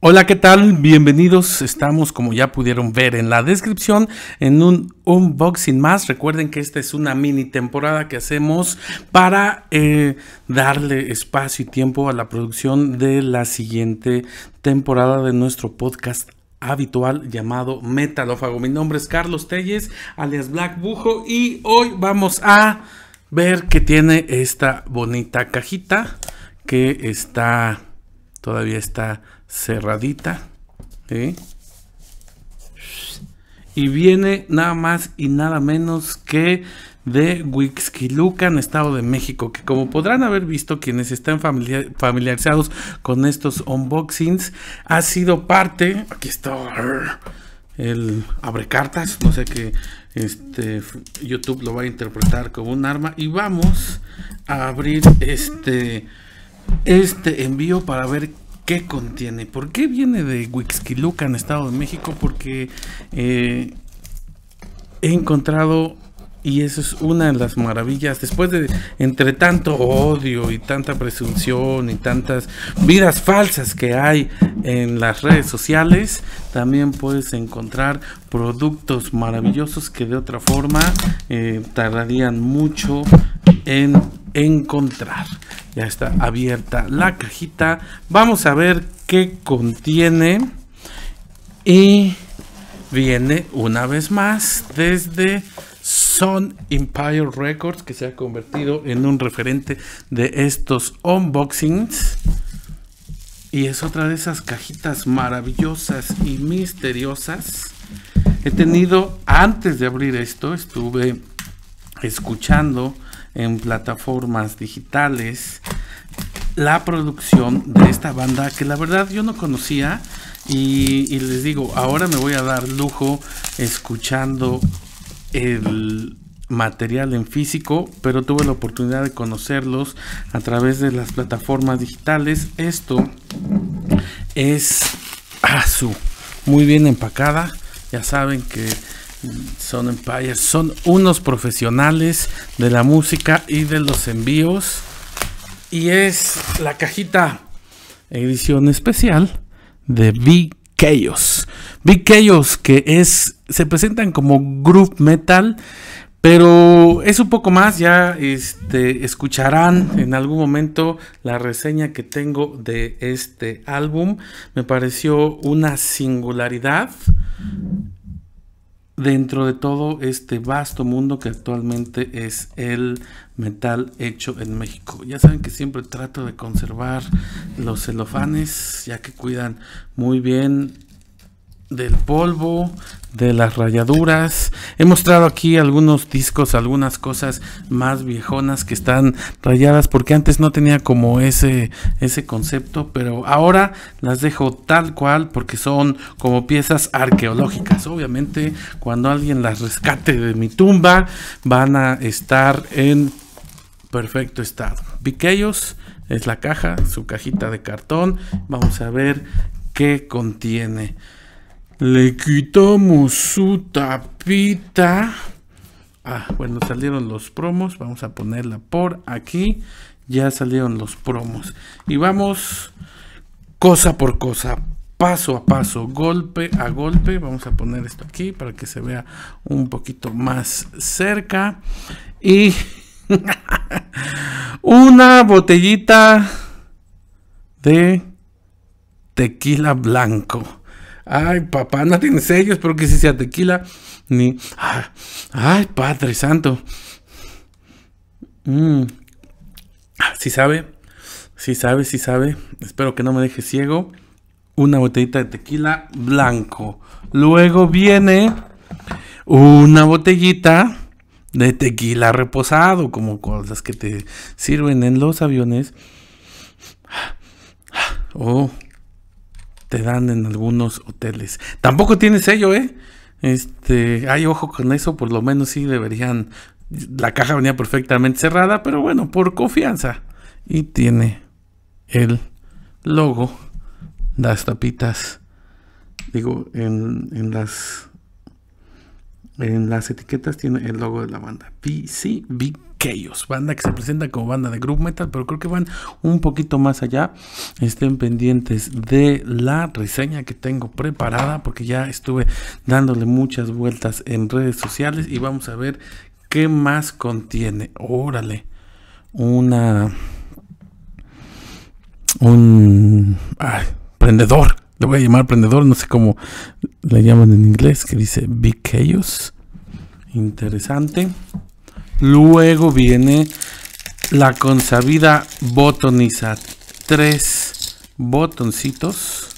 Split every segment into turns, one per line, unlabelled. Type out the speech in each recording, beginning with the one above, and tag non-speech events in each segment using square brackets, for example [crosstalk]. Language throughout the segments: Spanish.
Hola, ¿qué tal? Bienvenidos. Estamos, como ya pudieron ver en la descripción, en un unboxing más. Recuerden que esta es una mini temporada que hacemos para eh, darle espacio y tiempo a la producción de la siguiente temporada de nuestro podcast habitual llamado Metalófago. Mi nombre es Carlos Telles, alias Black Bujo, y hoy vamos a ver qué tiene esta bonita cajita que está Todavía está cerradita. Y viene nada más y nada menos que de en Estado de México, que como podrán haber visto quienes están familiarizados con estos unboxings, ha sido parte, aquí está el abre cartas, no sé que este YouTube lo va a interpretar como un arma y vamos a abrir este este envío para ver qué contiene. ¿Por qué viene de en Estado de México? Porque eh, he encontrado y eso es una de las maravillas. Después de entre tanto odio y tanta presunción y tantas vidas falsas que hay en las redes sociales, también puedes encontrar productos maravillosos que de otra forma eh, tardarían mucho en encontrar. Ya está abierta la cajita. Vamos a ver qué contiene. Y viene una vez más desde Son Empire Records, que se ha convertido en un referente de estos unboxings. Y es otra de esas cajitas maravillosas y misteriosas. He tenido, antes de abrir esto, estuve escuchando en plataformas digitales la producción de esta banda que la verdad yo no conocía y, les digo, ahora me voy a dar lujo escuchando el material en físico, pero tuve la oportunidad de conocerlos a través de las plataformas digitales. Esto es azul muy bien empacada. Ya saben que son Empire, son unos profesionales de la música y de los envíos. Y es la cajita edición especial de Big Chaos. Big Chaos que es se presentan como group metal, pero es un poco más, ya este, escucharán en algún momento la reseña que tengo de este álbum. Me pareció una singularidad dentro de todo este vasto mundo que actualmente es el metal hecho en México. Ya saben que siempre trato de conservar los celofanes, ya que cuidan muy bien del polvo, de las rayaduras. He mostrado aquí algunos discos, algunas cosas más viejonas que están rayadas porque antes no tenía como ese ese concepto, pero ahora las dejo tal cual porque son como piezas arqueológicas. Obviamente, cuando alguien las rescate de mi tumba, van a estar en perfecto estado. Piqueos es la caja, su cajita de cartón. Vamos a ver qué contiene. Le quitamos su tapita. Ah, bueno, salieron los promos. Vamos a ponerla por aquí. Ya salieron los promos. Y vamos cosa por cosa, paso a paso, golpe a golpe. Vamos a poner esto aquí para que se vea un poquito más cerca. Y [laughs] una botellita de tequila blanco. Ay, papá, no tiene sellos, pero que si sea tequila, ni. Ah, ay, Padre Santo. Mm. Ah, si sabe, si sabe, si sabe. Espero que no me deje ciego. Una botellita de tequila blanco. Luego viene una botellita de tequila reposado, como cosas que te sirven en los aviones. Ah, oh, te dan en algunos hoteles. Tampoco tiene sello, ¿eh? Este, hay ojo con eso, por lo menos sí deberían. La caja venía perfectamente cerrada, pero bueno, por confianza. Y tiene el logo, las tapitas, digo, en, en las en las etiquetas tiene el logo de la banda. PCB banda que se presenta como banda de group metal, pero creo que van un poquito más allá. Estén pendientes de la reseña que tengo preparada, porque ya estuve dándole muchas vueltas en redes sociales y vamos a ver qué más contiene. Órale, una. Un. prendedor. Le voy a llamar prendedor, no sé cómo le llaman en inglés, que dice Big Interesante. Luego viene la consabida botoniza. Tres botoncitos.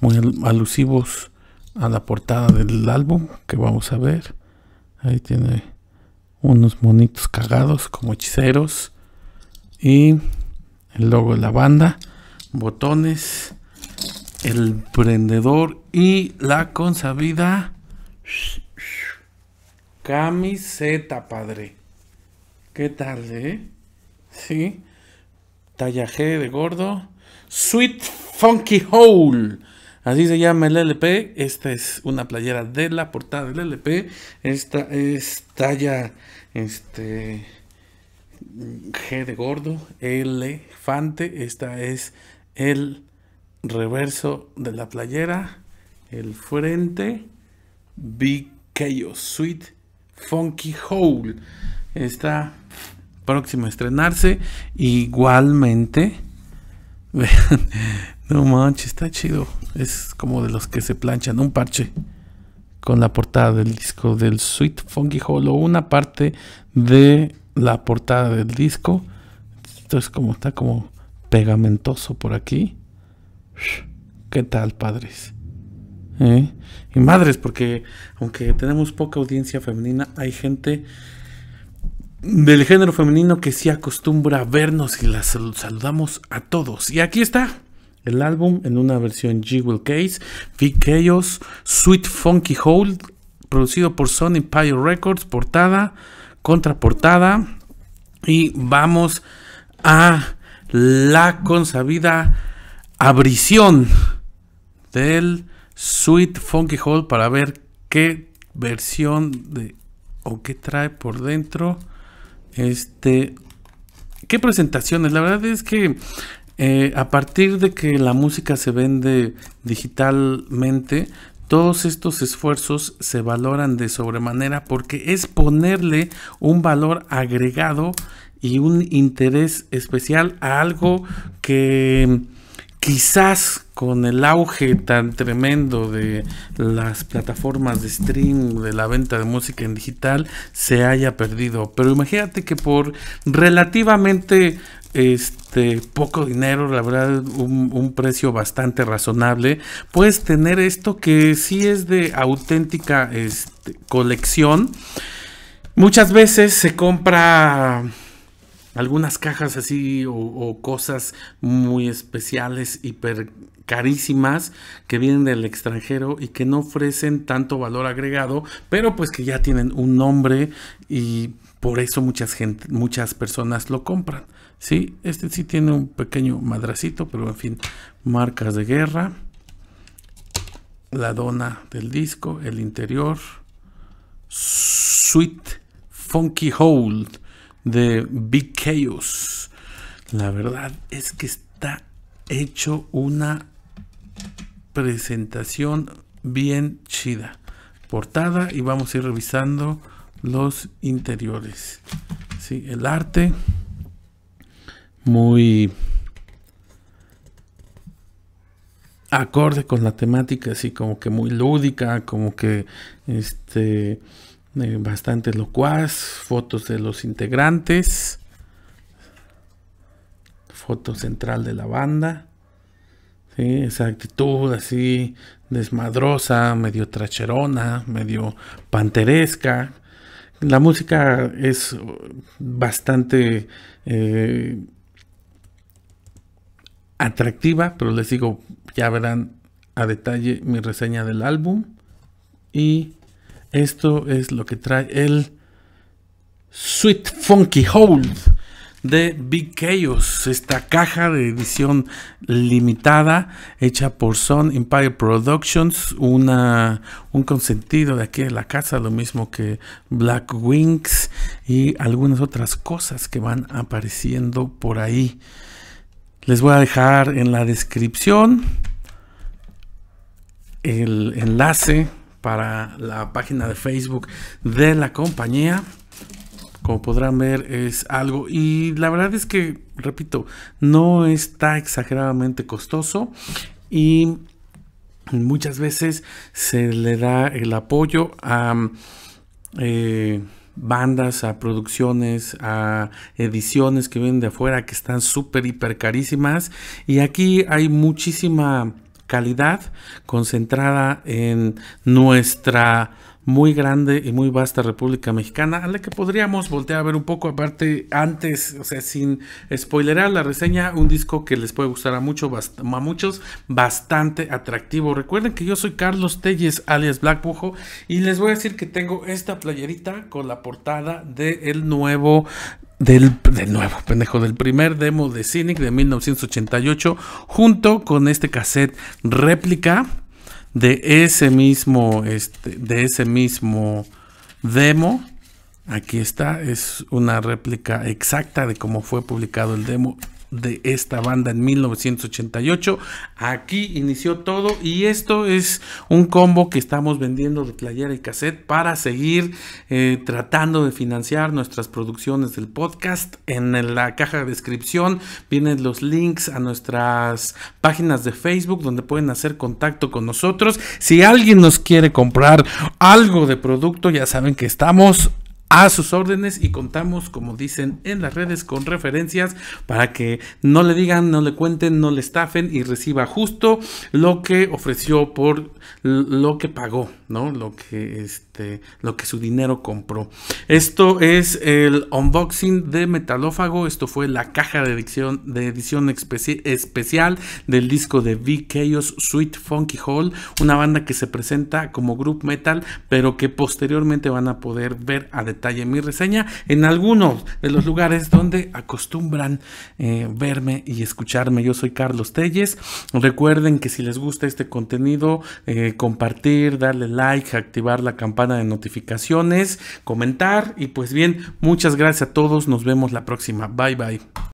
Muy alusivos a la portada del álbum que vamos a ver. Ahí tiene unos monitos cagados como hechiceros. Y el logo de la banda. Botones el prendedor y la consabida camiseta, padre. ¿Qué tal, eh? Sí. Talla G de gordo. Sweet Funky Hole. Así se llama el LP. Esta es una playera de la portada del LP. Esta es talla este G de gordo, elefante. Esta es el reverso de la playera, el frente, Big Chaos Sweet Funky Hole. Está próximo a estrenarse. Igualmente, [laughs] no manches, está chido. Es como de los que se planchan un parche con la portada del disco del Sweet Funky Hole o una parte de la portada del disco. Esto es como está como pegamentoso por aquí. ¿Qué tal, padres? ¿Eh? Y madres, porque aunque tenemos poca audiencia femenina, hay gente del género femenino que sí acostumbra a vernos y las saludamos a todos. Y aquí está el álbum en una versión Will Case, Big Chaos, Sweet Funky Hold, producido por Sony Pio Records, portada, contraportada. Y vamos a la consabida abrición del Sweet Funky Hall para ver qué versión de o qué trae por dentro. Este, qué presentaciones. La verdad es que eh, a partir de que la música se vende digitalmente, todos estos esfuerzos se valoran de sobremanera porque es ponerle un valor agregado y un interés especial a algo que quizás con el auge tan tremendo de las plataformas de streaming de la venta de música en digital, se haya perdido. Pero imagínate que por relativamente este poco dinero, la verdad, un, precio bastante razonable, puedes tener esto que sí es de auténtica este, colección. Muchas veces se compra algunas cajas así o, cosas muy especiales, hiper carísimas que vienen del extranjero y que no ofrecen tanto valor agregado, pero pues que ya tienen un nombre y por eso muchas, gente, muchas personas lo compran. Sí, este sí tiene un pequeño madracito, pero en fin, marcas de guerra, la dona del disco, el interior, Sweet Funky Hold de Big Chaos. La verdad es que está hecho una presentación bien chida. Portada y vamos a ir revisando los interiores. Sí, el arte muy acorde con la temática, así como que muy lúdica, como que este bastante locuaz, fotos de los integrantes, foto central de la banda, esa actitud así desmadrosa, medio tracherona, medio panteresca. La música es bastante eh, atractiva, pero les digo, ya verán a detalle mi reseña del álbum y esto es lo que trae el Sweet Funky Hold de Big Chaos, esta caja de edición limitada hecha por Son Empire Productions, un consentido de aquí de la casa, lo mismo que Black Wings y algunas otras cosas que van apareciendo por ahí. Les voy a dejar en la descripción el enlace para la página de Facebook de la compañía. Como podrán ver es algo y la verdad es que, repito, no está exageradamente costoso y muchas veces se le da el apoyo a... Eh, bandas, a producciones, a ediciones que vienen de afuera que están súper, hiper carísimas. Y aquí hay muchísima calidad concentrada en nuestra muy grande y muy vasta República Mexicana, a la que podríamos voltear a ver un poco, aparte, antes, o sea, sin spoilerar la reseña, un disco que les puede gustar a, mucho, a muchos, bastante atractivo. Recuerden que yo soy Carlos Telles, alias Black y les voy a decir que tengo esta playerita con la portada del nuevo del, del, nuevo, pendejo, del primer demo de Cynic de 1988, junto con este cassette réplica de ese mismo, este, de ese mismo demo. Aquí está, es una réplica exacta de cómo fue publicado el demo de esta banda en 1988. Aquí inició todo y esto es un combo que estamos vendiendo de playera y cassette para seguir eh, tratando de financiar nuestras producciones del podcast. En la caja de descripción vienen los links a nuestras páginas de Facebook donde pueden hacer contacto con nosotros. Si alguien nos quiere comprar algo de producto, ya saben que estamos a sus órdenes y contamos, como dicen en las redes, con referencias para que no le digan, no le cuenten, no le estafen y reciba justo lo que ofreció por lo que pagó. ¿no? Lo que, este, lo que su dinero compró. Esto es el unboxing de Metalófago. Esto fue la caja de edición, de edición especial del disco de V. Chaos Sweet Funky Hall, una banda que se presenta como group metal, pero que posteriormente van a poder ver a detalle mi reseña en algunos de los lugares donde acostumbran eh, verme y escucharme. Yo soy Carlos Telles. Recuerden que si les gusta este contenido, eh, compartir, darle like like, activar la campana de notificaciones, comentar y pues bien, muchas gracias a todos, nos vemos la próxima, bye bye.